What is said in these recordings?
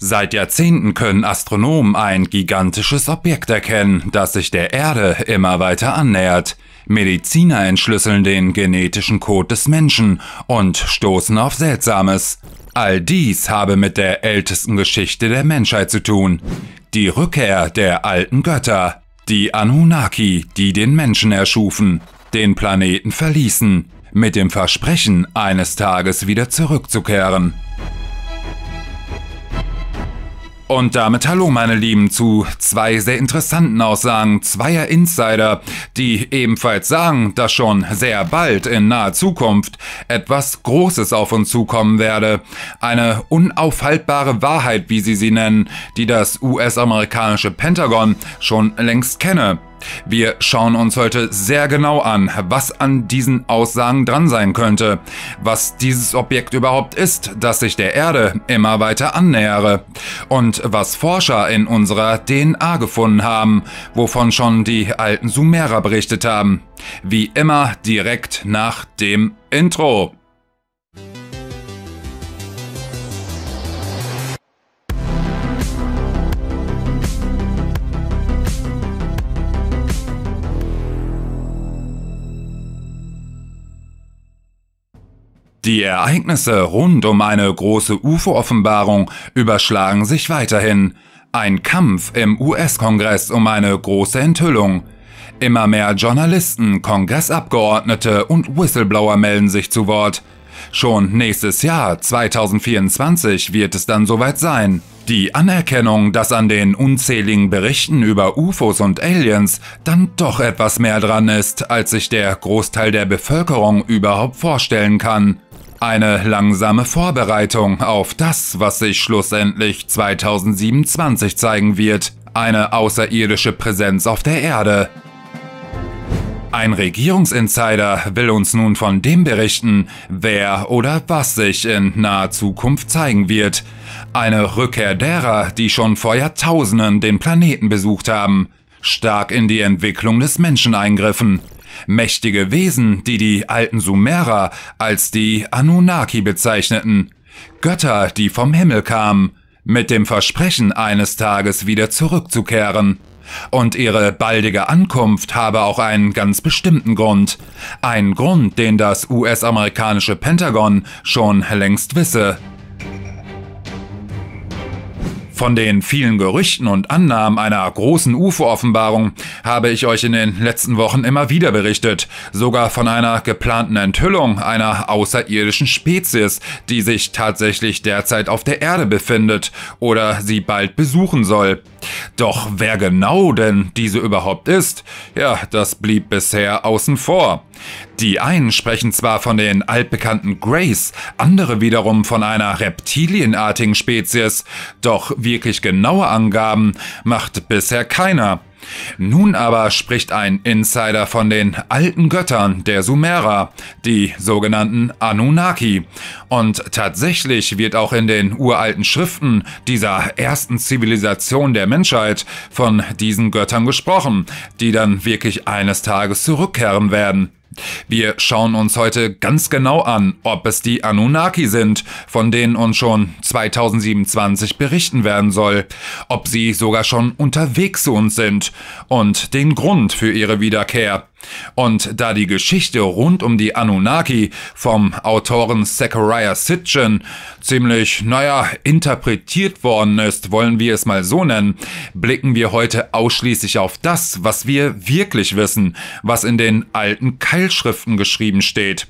Seit Jahrzehnten können Astronomen ein gigantisches Objekt erkennen, das sich der Erde immer weiter annähert. Mediziner entschlüsseln den genetischen Code des Menschen und stoßen auf Seltsames. All dies habe mit der ältesten Geschichte der Menschheit zu tun. Die Rückkehr der alten Götter, die Anunnaki, die den Menschen erschufen, den Planeten verließen, mit dem Versprechen, eines Tages wieder zurückzukehren. Und damit hallo meine Lieben zu zwei sehr interessanten Aussagen zweier Insider, die ebenfalls sagen, dass schon sehr bald in naher Zukunft etwas Großes auf uns zukommen werde. Eine unaufhaltbare Wahrheit, wie sie sie nennen, die das US-amerikanische Pentagon schon längst kenne. Wir schauen uns heute sehr genau an, was an diesen Aussagen dran sein könnte, was dieses Objekt überhaupt ist, das sich der Erde immer weiter annähere und was Forscher in unserer DNA gefunden haben, wovon schon die alten Sumerer berichtet haben. Wie immer direkt nach dem Intro. Die Ereignisse rund um eine große UFO-Offenbarung überschlagen sich weiterhin. Ein Kampf im US-Kongress um eine große Enthüllung. Immer mehr Journalisten, Kongressabgeordnete und Whistleblower melden sich zu Wort. Schon nächstes Jahr, 2024, wird es dann soweit sein. Die Anerkennung, dass an den unzähligen Berichten über UFOs und Aliens dann doch etwas mehr dran ist, als sich der Großteil der Bevölkerung überhaupt vorstellen kann. Eine langsame Vorbereitung auf das, was sich schlussendlich 2027 zeigen wird, eine außerirdische Präsenz auf der Erde. Ein Regierungsinsider will uns nun von dem berichten, wer oder was sich in naher Zukunft zeigen wird. Eine Rückkehr derer, die schon vor Jahrtausenden den Planeten besucht haben, stark in die Entwicklung des Menschen eingriffen mächtige Wesen, die die alten Sumerer als die Anunnaki bezeichneten, Götter, die vom Himmel kamen, mit dem Versprechen, eines Tages wieder zurückzukehren. Und ihre baldige Ankunft habe auch einen ganz bestimmten Grund. Einen Grund, den das US-amerikanische Pentagon schon längst wisse. Von den vielen Gerüchten und Annahmen einer großen UFO-Offenbarung habe ich euch in den letzten Wochen immer wieder berichtet, sogar von einer geplanten Enthüllung einer außerirdischen Spezies, die sich tatsächlich derzeit auf der Erde befindet oder sie bald besuchen soll. Doch wer genau denn diese überhaupt ist, ja, das blieb bisher außen vor. Die einen sprechen zwar von den altbekannten Greys, andere wiederum von einer reptilienartigen Spezies, doch wirklich genaue Angaben macht bisher keiner. Nun aber spricht ein Insider von den alten Göttern der Sumerer, die sogenannten Anunnaki. Und tatsächlich wird auch in den uralten Schriften dieser ersten Zivilisation der Menschheit von diesen Göttern gesprochen, die dann wirklich eines Tages zurückkehren werden. Wir schauen uns heute ganz genau an, ob es die Anunnaki sind, von denen uns schon 2027 berichten werden soll, ob sie sogar schon unterwegs zu uns sind und den Grund für ihre Wiederkehr, und da die Geschichte rund um die Anunnaki vom Autoren Zachariah Sitchin ziemlich, naja, interpretiert worden ist, wollen wir es mal so nennen, blicken wir heute ausschließlich auf das, was wir wirklich wissen, was in den alten Keilschriften geschrieben steht,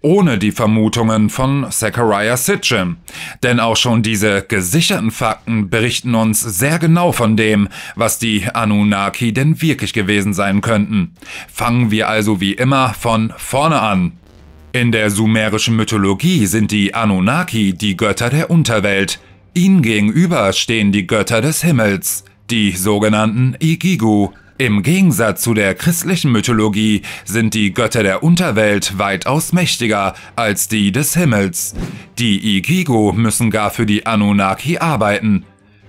ohne die Vermutungen von Zachariah Sitchin. Denn auch schon diese gesicherten Fakten berichten uns sehr genau von dem, was die Anunnaki denn wirklich gewesen sein könnten. Fangen fangen wir also wie immer von vorne an. In der sumerischen Mythologie sind die Anunnaki die Götter der Unterwelt. Ihnen gegenüber stehen die Götter des Himmels, die sogenannten Igigu. Im Gegensatz zu der christlichen Mythologie sind die Götter der Unterwelt weitaus mächtiger als die des Himmels. Die Igigo müssen gar für die Anunnaki arbeiten,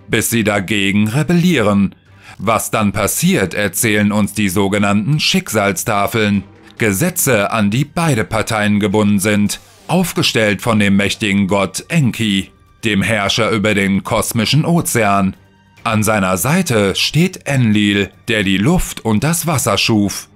bis sie dagegen rebellieren. Was dann passiert, erzählen uns die sogenannten Schicksalstafeln. Gesetze, an die beide Parteien gebunden sind, aufgestellt von dem mächtigen Gott Enki, dem Herrscher über den kosmischen Ozean. An seiner Seite steht Enlil, der die Luft und das Wasser schuf.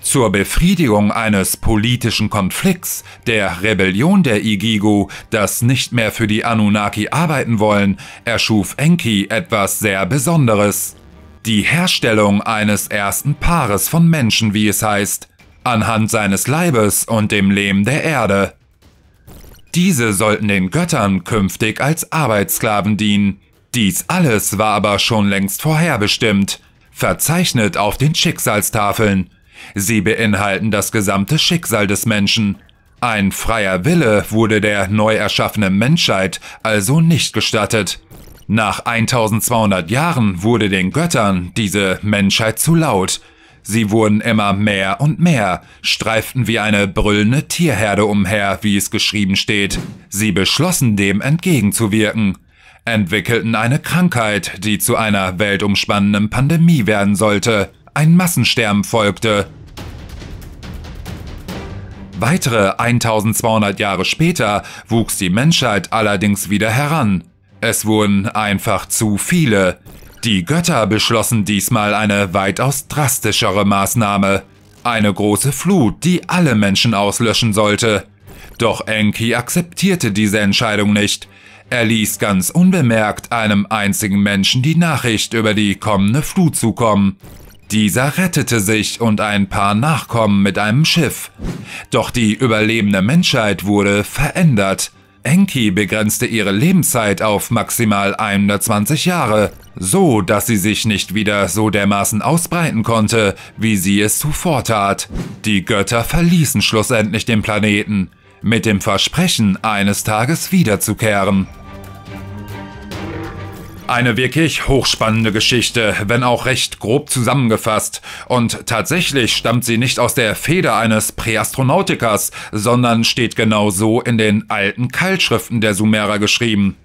Zur Befriedigung eines politischen Konflikts, der Rebellion der Igigo, das nicht mehr für die Anunnaki arbeiten wollen, erschuf Enki etwas sehr Besonderes. Die Herstellung eines ersten Paares von Menschen, wie es heißt, anhand seines Leibes und dem Lehm der Erde. Diese sollten den Göttern künftig als Arbeitssklaven dienen. Dies alles war aber schon längst vorherbestimmt, verzeichnet auf den Schicksalstafeln. Sie beinhalten das gesamte Schicksal des Menschen. Ein freier Wille wurde der neu erschaffenen Menschheit also nicht gestattet. Nach 1200 Jahren wurde den Göttern diese Menschheit zu laut. Sie wurden immer mehr und mehr, streiften wie eine brüllende Tierherde umher, wie es geschrieben steht. Sie beschlossen dem entgegenzuwirken, entwickelten eine Krankheit, die zu einer weltumspannenden Pandemie werden sollte. Ein Massensterben folgte, Weitere 1200 Jahre später wuchs die Menschheit allerdings wieder heran. Es wurden einfach zu viele. Die Götter beschlossen diesmal eine weitaus drastischere Maßnahme. Eine große Flut, die alle Menschen auslöschen sollte. Doch Enki akzeptierte diese Entscheidung nicht. Er ließ ganz unbemerkt einem einzigen Menschen die Nachricht über die kommende Flut zukommen. Dieser rettete sich und ein paar Nachkommen mit einem Schiff. Doch die überlebende Menschheit wurde verändert. Enki begrenzte ihre Lebenszeit auf maximal 120 Jahre, so dass sie sich nicht wieder so dermaßen ausbreiten konnte, wie sie es zuvor tat. Die Götter verließen schlussendlich den Planeten, mit dem Versprechen, eines Tages wiederzukehren. Eine wirklich hochspannende Geschichte, wenn auch recht grob zusammengefasst. Und tatsächlich stammt sie nicht aus der Feder eines Präastronautikers, sondern steht genau so in den alten Keilschriften der Sumerer geschrieben.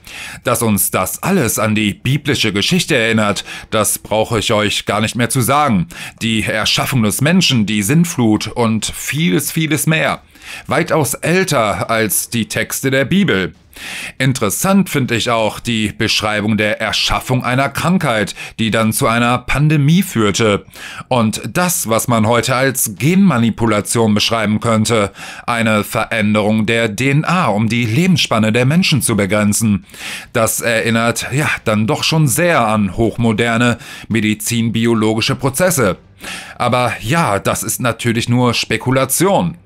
Dass uns das alles an die biblische Geschichte erinnert, das brauche ich euch gar nicht mehr zu sagen. Die Erschaffung des Menschen, die Sinnflut und vieles, vieles mehr weitaus älter als die Texte der Bibel. Interessant finde ich auch die Beschreibung der Erschaffung einer Krankheit, die dann zu einer Pandemie führte. Und das, was man heute als Genmanipulation beschreiben könnte, eine Veränderung der DNA, um die Lebensspanne der Menschen zu begrenzen. Das erinnert ja dann doch schon sehr an hochmoderne medizinbiologische Prozesse. Aber ja, das ist natürlich nur Spekulation.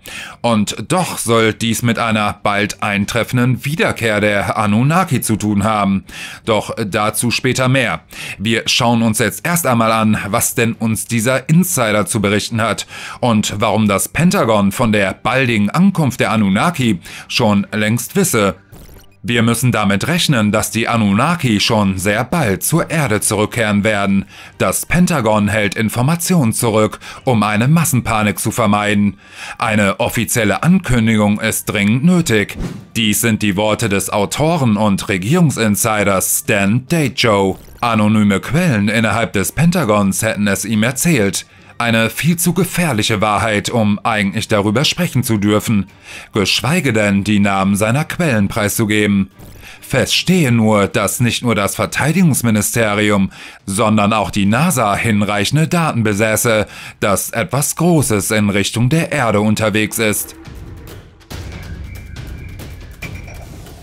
Und doch soll dies mit einer bald eintreffenden Wiederkehr der Anunnaki zu tun haben. Doch dazu später mehr. Wir schauen uns jetzt erst einmal an, was denn uns dieser Insider zu berichten hat und warum das Pentagon von der baldigen Ankunft der Anunnaki schon längst wisse. Wir müssen damit rechnen, dass die Anunnaki schon sehr bald zur Erde zurückkehren werden. Das Pentagon hält Informationen zurück, um eine Massenpanik zu vermeiden. Eine offizielle Ankündigung ist dringend nötig. Dies sind die Worte des Autoren und Regierungsinsiders Stan Dejo. Anonyme Quellen innerhalb des Pentagons hätten es ihm erzählt. Eine viel zu gefährliche Wahrheit, um eigentlich darüber sprechen zu dürfen, geschweige denn die Namen seiner Quellen preiszugeben. Feststehe nur, dass nicht nur das Verteidigungsministerium, sondern auch die NASA hinreichende Daten besäße, dass etwas Großes in Richtung der Erde unterwegs ist.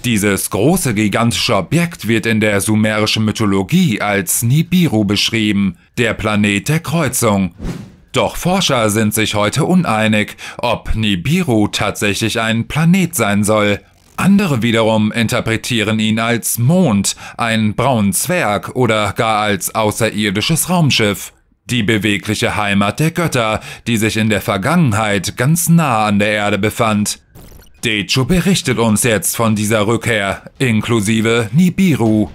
Dieses große gigantische Objekt wird in der sumerischen Mythologie als Nibiru beschrieben, der Planet der Kreuzung. Doch Forscher sind sich heute uneinig, ob Nibiru tatsächlich ein Planet sein soll. Andere wiederum interpretieren ihn als Mond, einen braunen Zwerg oder gar als außerirdisches Raumschiff. Die bewegliche Heimat der Götter, die sich in der Vergangenheit ganz nah an der Erde befand. Dejo berichtet uns jetzt von dieser Rückkehr, inklusive Nibiru.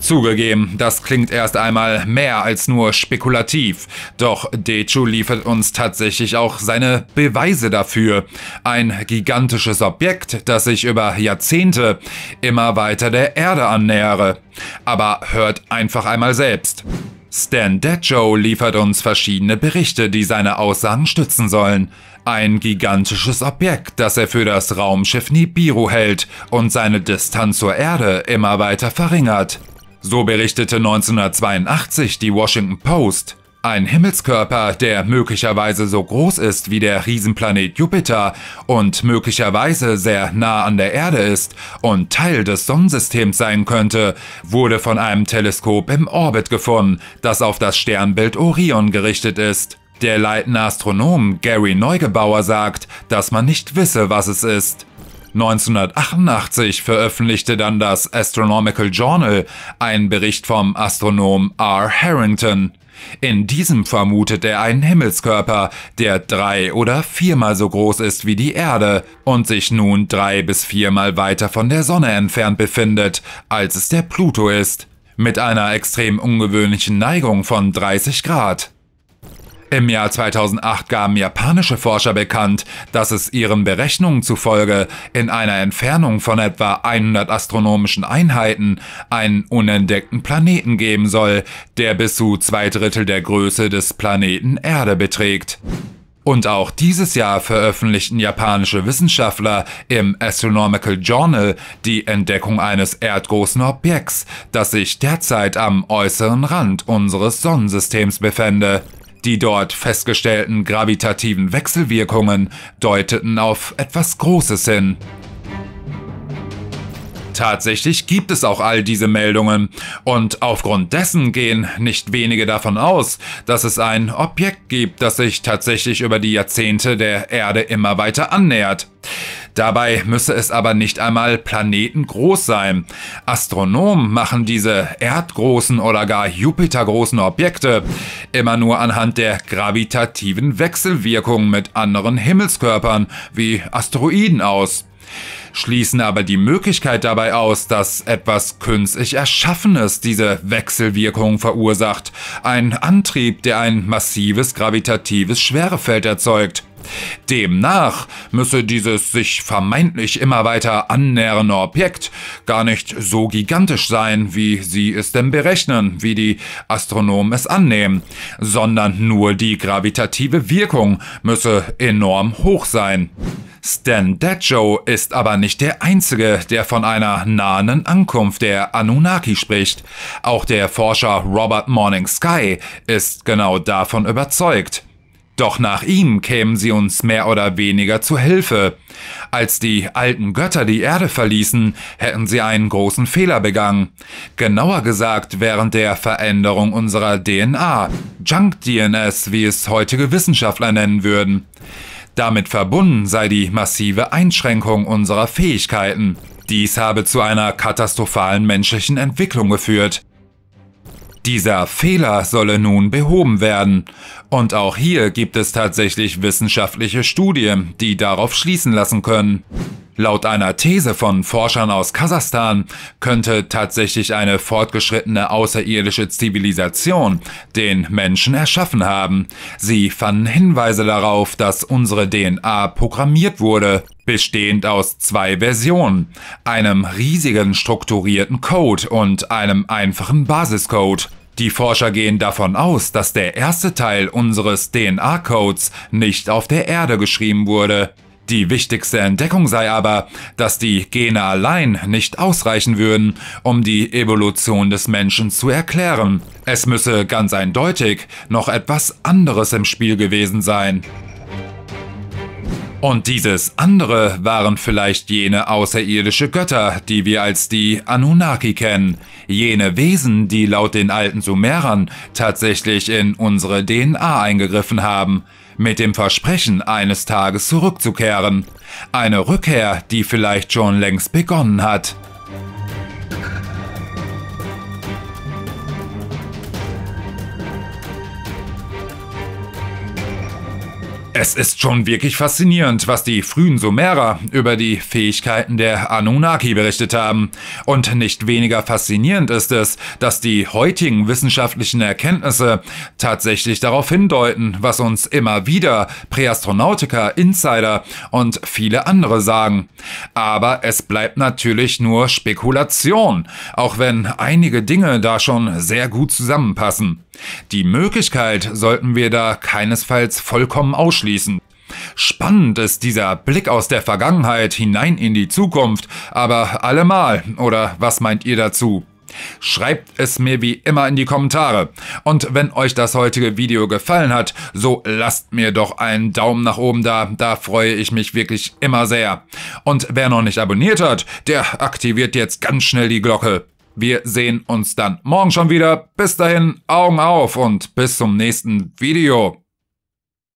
Zugegeben, das klingt erst einmal mehr als nur spekulativ, doch Dechu liefert uns tatsächlich auch seine Beweise dafür. Ein gigantisches Objekt, das sich über Jahrzehnte immer weiter der Erde annähere. Aber hört einfach einmal selbst. Stan Dejo liefert uns verschiedene Berichte, die seine Aussagen stützen sollen. Ein gigantisches Objekt, das er für das Raumschiff Nibiru hält und seine Distanz zur Erde immer weiter verringert. So berichtete 1982 die Washington Post, ein Himmelskörper, der möglicherweise so groß ist wie der Riesenplanet Jupiter und möglicherweise sehr nah an der Erde ist und Teil des Sonnensystems sein könnte, wurde von einem Teleskop im Orbit gefunden, das auf das Sternbild Orion gerichtet ist. Der leitende Astronom Gary Neugebauer sagt, dass man nicht wisse, was es ist. 1988 veröffentlichte dann das Astronomical Journal einen Bericht vom Astronom R. Harrington. In diesem vermutet er einen Himmelskörper, der drei oder viermal so groß ist wie die Erde und sich nun drei bis viermal weiter von der Sonne entfernt befindet, als es der Pluto ist, mit einer extrem ungewöhnlichen Neigung von 30 Grad. Im Jahr 2008 gaben japanische Forscher bekannt, dass es ihren Berechnungen zufolge in einer Entfernung von etwa 100 astronomischen Einheiten einen unentdeckten Planeten geben soll, der bis zu zwei Drittel der Größe des Planeten Erde beträgt. Und auch dieses Jahr veröffentlichten japanische Wissenschaftler im Astronomical Journal die Entdeckung eines erdgroßen Objekts, das sich derzeit am äußeren Rand unseres Sonnensystems befände. Die dort festgestellten gravitativen Wechselwirkungen deuteten auf etwas Großes hin. Tatsächlich gibt es auch all diese Meldungen und aufgrund dessen gehen nicht wenige davon aus, dass es ein Objekt gibt, das sich tatsächlich über die Jahrzehnte der Erde immer weiter annähert. Dabei müsse es aber nicht einmal planetengroß sein. Astronomen machen diese erdgroßen oder gar Jupitergroßen Objekte immer nur anhand der gravitativen Wechselwirkung mit anderen Himmelskörpern wie Asteroiden aus schließen aber die Möglichkeit dabei aus, dass etwas künstlich Erschaffenes diese Wechselwirkung verursacht. Ein Antrieb, der ein massives gravitatives Schwerefeld erzeugt. Demnach müsse dieses sich vermeintlich immer weiter annähernde Objekt gar nicht so gigantisch sein, wie sie es denn berechnen, wie die Astronomen es annehmen, sondern nur die gravitative Wirkung müsse enorm hoch sein. Stan Dejo ist aber nicht der Einzige, der von einer nahenden Ankunft der Anunnaki spricht. Auch der Forscher Robert Morning Sky ist genau davon überzeugt. Doch nach ihm kämen sie uns mehr oder weniger zu Hilfe. Als die alten Götter die Erde verließen, hätten sie einen großen Fehler begangen. Genauer gesagt während der Veränderung unserer DNA, Junk-DNS, wie es heutige Wissenschaftler nennen würden. Damit verbunden sei die massive Einschränkung unserer Fähigkeiten. Dies habe zu einer katastrophalen menschlichen Entwicklung geführt. Dieser Fehler solle nun behoben werden. Und auch hier gibt es tatsächlich wissenschaftliche Studien, die darauf schließen lassen können. Laut einer These von Forschern aus Kasachstan könnte tatsächlich eine fortgeschrittene außerirdische Zivilisation den Menschen erschaffen haben. Sie fanden Hinweise darauf, dass unsere DNA programmiert wurde, bestehend aus zwei Versionen, einem riesigen strukturierten Code und einem einfachen Basiscode. Die Forscher gehen davon aus, dass der erste Teil unseres DNA-Codes nicht auf der Erde geschrieben wurde. Die wichtigste Entdeckung sei aber, dass die Gene allein nicht ausreichen würden, um die Evolution des Menschen zu erklären. Es müsse ganz eindeutig noch etwas anderes im Spiel gewesen sein. Und dieses andere waren vielleicht jene außerirdische Götter, die wir als die Anunnaki kennen, jene Wesen, die laut den alten Sumerern tatsächlich in unsere DNA eingegriffen haben, mit dem Versprechen, eines Tages zurückzukehren. Eine Rückkehr, die vielleicht schon längst begonnen hat. Es ist schon wirklich faszinierend, was die frühen Sumerer über die Fähigkeiten der Anunnaki berichtet haben. Und nicht weniger faszinierend ist es, dass die heutigen wissenschaftlichen Erkenntnisse tatsächlich darauf hindeuten, was uns immer wieder Präastronautiker, Insider und viele andere sagen. Aber es bleibt natürlich nur Spekulation, auch wenn einige Dinge da schon sehr gut zusammenpassen. Die Möglichkeit sollten wir da keinesfalls vollkommen ausschließen. Spannend ist dieser Blick aus der Vergangenheit hinein in die Zukunft, aber allemal, oder was meint ihr dazu? Schreibt es mir wie immer in die Kommentare. Und wenn euch das heutige Video gefallen hat, so lasst mir doch einen Daumen nach oben da, da freue ich mich wirklich immer sehr. Und wer noch nicht abonniert hat, der aktiviert jetzt ganz schnell die Glocke. Wir sehen uns dann morgen schon wieder. Bis dahin, Augen auf und bis zum nächsten Video.